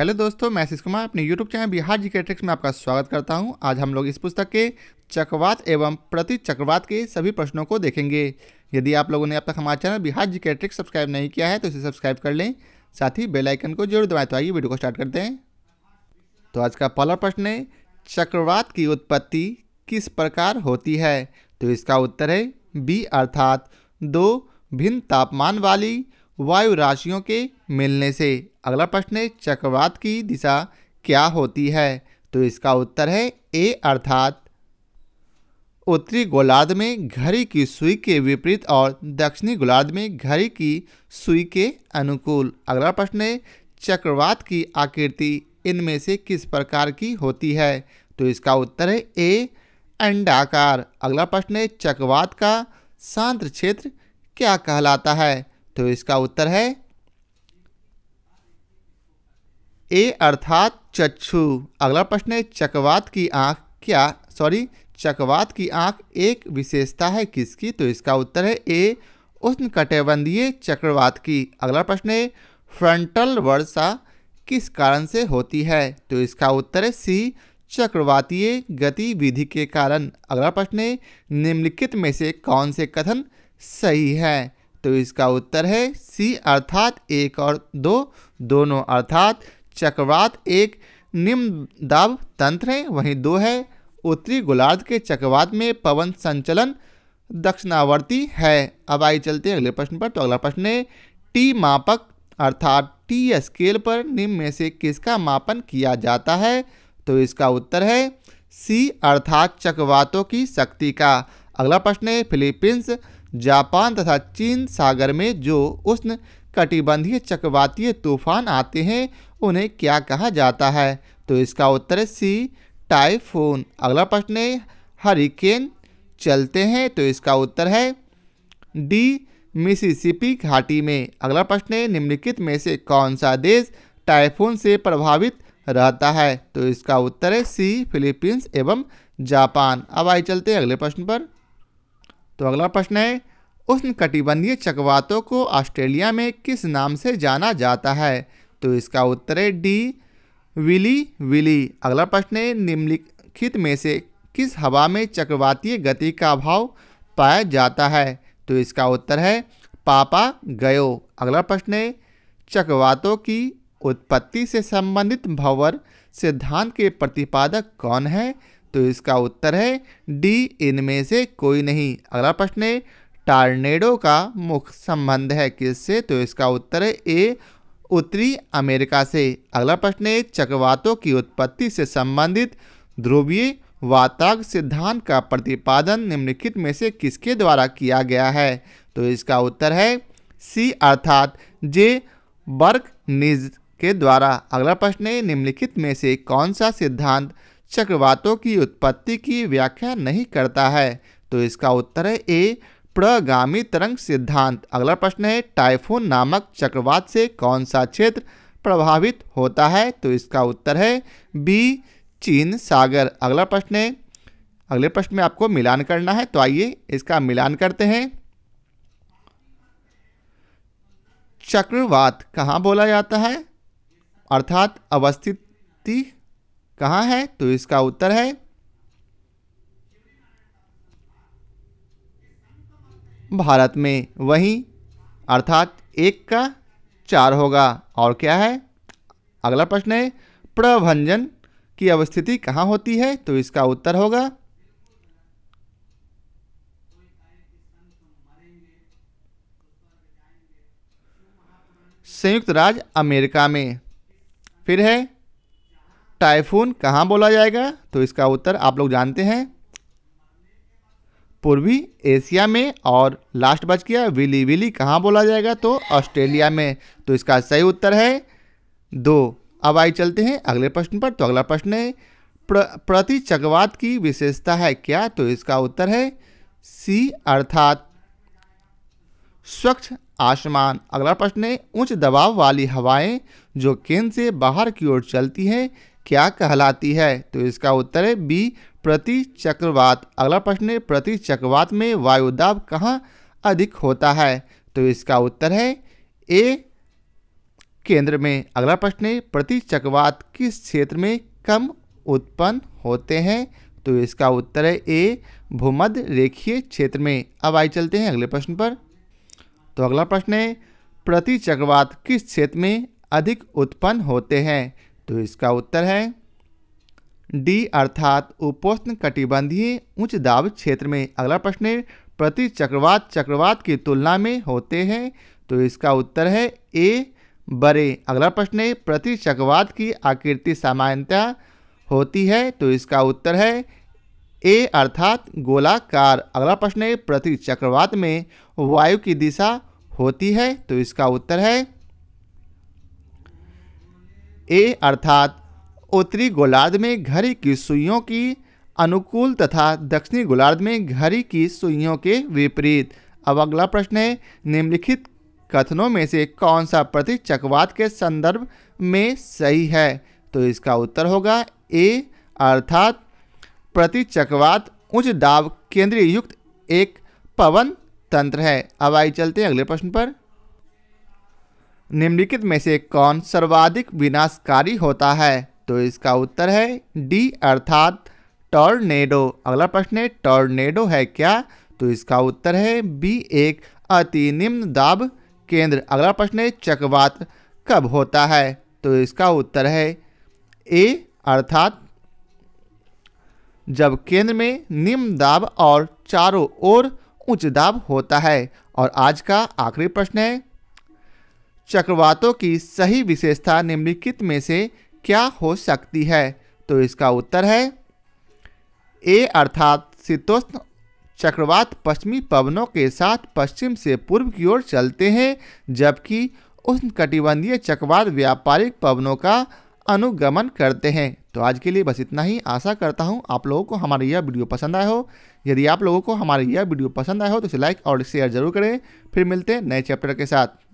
hello दोस्तों मैं आशीष कुमार अपने यूट्यूब चैनल बिहार जी के में आपका स्वागत करता हूं आज हम लोग इस पुस्तक के चक्रवात एवं प्रति चक्रवात के सभी प्रश्नों को देखेंगे यदि आप लोगों ने अब तक हमारे चैनल बिहार जी के सब्सक्राइब नहीं किया है तो इसे सब्सक्राइब कर लें साथ ही बेलाइकन को जरूर दबाए तो आइए वीडियो को स्टार्ट करते हैं तो आज का पहला प्रश्न है चक्रवात की उत्पत्ति किस प्रकार होती है तो इसका उत्तर है बी अर्थात दो भिन्न तापमान वाली वायु राशियों के मिलने से अगला प्रश्न है चक्रवात की दिशा क्या होती है तो इसका उत्तर है ए अर्थात उत्तरी गोलार्ध में घड़ी की सुई के विपरीत और दक्षिणी गोलार्ध में घड़ी की सुई के अनुकूल अगला प्रश्न है चक्रवात की आकृति इनमें से किस प्रकार की होती है तो इसका उत्तर है ए अंडाकार अगला प्रश्न है चक्रवात का शांत क्षेत्र क्या कहलाता है तो इसका उत्तर है ए अर्थात चक्षु अगला प्रश्न है चकवात की आंख क्या सॉरी चकवात की आंख एक विशेषता है किसकी तो इसका उत्तर है ए उष्ण कटिबंधीय चक्रवात की अगला प्रश्न है फ्रंटल वर्षा किस कारण से होती है तो इसका उत्तर है सी चक्रवातीय गतिविधि के कारण अगला प्रश्न है निम्नलिखित में से कौन से कथन सही है तो इसका उत्तर है सी अर्थात एक और दो दोनों अर्थात चक्रवात एक निम्न दाब तंत्र है वहीं दो है उत्तरी गोलार्ध के चक्रवात में पवन संचलन दक्षिणावर्ती है अब आइए चलते हैं अगले प्रश्न पर तो अगला प्रश्न है टी मापक अर्थात टी स्केल पर निम्न में से किसका मापन किया जाता है तो इसका उत्तर है सी अर्थात चक्रवातों की शक्ति का अगला प्रश्न है फिलीपींस जापान तथा चीन सागर में जो उष्ण कटिबंधीय चक्रवातीय तूफान आते हैं उन्हें क्या कहा जाता है तो इसका उत्तर है सी टाइफून अगला प्रश्न है हरिकेन चलते हैं तो इसका उत्तर है डी मिसिसिपी घाटी में अगला प्रश्न है निम्नलिखित में से कौन सा देश टाइफून से प्रभावित रहता है तो इसका उत्तर है सी फिलीपींस एवं जापान अब आइए चलते हैं अगले प्रश्न पर तो अगला प्रश्न है उष्ण कटिबंधीय चकवातों को ऑस्ट्रेलिया में किस नाम से जाना जाता है तो इसका उत्तर है डी विली विली अगला प्रश्न है निम्नलिखित में से किस हवा में चक्रवातीय गति का अभाव पाया जाता है तो इसका उत्तर है पापा गयो अगला प्रश्न है चक्रवातों की उत्पत्ति से संबंधित भंवर सिद्धांत के प्रतिपादक कौन है तो इसका उत्तर है डी इनमें से कोई नहीं अगला प्रश्न है टार्नेडो का मुख्य संबंध है किससे तो इसका उत्तर है ए उत्तरी अमेरिका से अगला प्रश्न है चक्रवातों की उत्पत्ति से संबंधित ध्रुवीय वाताक सिद्धांत का प्रतिपादन निम्नलिखित में से किसके द्वारा किया गया है तो इसका उत्तर है सी अर्थात जे बर्क निज के द्वारा अगला प्रश्न है निम्नलिखित में से कौन सा सिद्धांत चक्रवातों की उत्पत्ति की व्याख्या नहीं करता है तो इसका उत्तर है ए प्रगामी तरंग सिद्धांत अगला प्रश्न है टाइफून नामक चक्रवात से कौन सा क्षेत्र प्रभावित होता है तो इसका उत्तर है बी चीन सागर अगला प्रश्न है अगले प्रश्न में आपको मिलान करना है तो आइए इसका मिलान करते हैं चक्रवात कहाँ बोला जाता है अर्थात अवस्थिति कहाँ है तो इसका उत्तर है भारत में वहीं अर्थात एक का चार होगा और क्या है अगला प्रश्न है प्रभंजन की अवस्थिति कहाँ होती है तो इसका उत्तर होगा संयुक्त राज्य अमेरिका में फिर है टाइफून कहाँ बोला जाएगा तो इसका उत्तर आप लोग जानते हैं पूर्वी एशिया में और लास्ट बच गया विली विली कहाँ बोला जाएगा तो ऑस्ट्रेलिया में तो इसका सही उत्तर है दो अब आई चलते हैं अगले प्रश्न पर तो अगला प्रश्न है प्र, प्रति चक्रवात की विशेषता है क्या तो इसका उत्तर है सी अर्थात स्वच्छ आसमान अगला प्रश्न है उच्च दबाव वाली हवाएं जो केंद्र से बाहर की ओर चलती हैं क्या कहलाती है तो इसका उत्तर है बी प्रति चक्रवात अगला प्रश्न है प्रति चक्रवात में वायुदाब कहाँ अधिक होता है तो इसका उत्तर है ए केंद्र में अगला प्रश्न है प्रति चक्रवात किस क्षेत्र में कम उत्पन्न होते हैं तो इसका उत्तर है ए भूमध्य रेखीय क्षेत्र में अब आई चलते हैं अगले प्रश्न पर तो अगला प्रश्न है प्रति चक्रवात किस क्षेत्र में अधिक उत्पन्न होते हैं तो इसका उत्तर है डी अर्थात उपोष्ण कटिबंधीय उच्च दाब क्षेत्र में अगला प्रश्न है प्रति चक्रवात चक्रवात की तुलना में होते हैं तो इसका उत्तर है ए बड़े अगला प्रश्न है प्रति चक्रवात की आकृति सामान्यतः होती है तो इसका उत्तर है ए अर्थात गोलाकार अगला प्रश्न है प्रति चक्रवात में वायु की दिशा होती है तो इसका उत्तर है ए अर्थात उत्तरी गोलार्ध में घड़ी की सुइयों की अनुकूल तथा दक्षिणी गोलार्ध में घड़ी की सुइयों के विपरीत अब अगला प्रश्न है निम्नलिखित कथनों में से कौन सा प्रति चक्रवात के संदर्भ में सही है तो इसका उत्तर होगा ए अर्थात प्रति चक्रवात उच्च दाब केंद्रीय युक्त एक पवन तंत्र है अब आइए चलते हैं अगले प्रश्न पर निम्नलिखित में से कौन सर्वाधिक विनाशकारी होता है तो इसका उत्तर है डी अर्थात टॉर्नेडो अगला प्रश्न है टॉर्नेडो है क्या तो इसका उत्तर है बी एक अति निम्न दाब केंद्र अगला प्रश्न है चक्रवात कब होता है तो इसका उत्तर है ए अर्थात जब केंद्र में निम्न दाब और चारों ओर उच्च दाब होता है और आज का आखिरी प्रश्न है चक्रवातों की सही विशेषता निम्नलिखित में से क्या हो सकती है तो इसका उत्तर है ए अर्थात शीतोष्ण चक्रवात पश्चिमी पवनों के साथ पश्चिम से पूर्व की ओर चलते हैं जबकि उष्णकटिबंधीय चक्रवात व्यापारिक पवनों का अनुगमन करते हैं तो आज के लिए बस इतना ही आशा करता हूँ आप लोगों को हमारी यह वीडियो पसंद आया हो यदि आप लोगों को हमारी यह वीडियो पसंद आया हो तो इसे लाइक और शेयर जरूर करें फिर मिलते हैं नए चैप्टर के साथ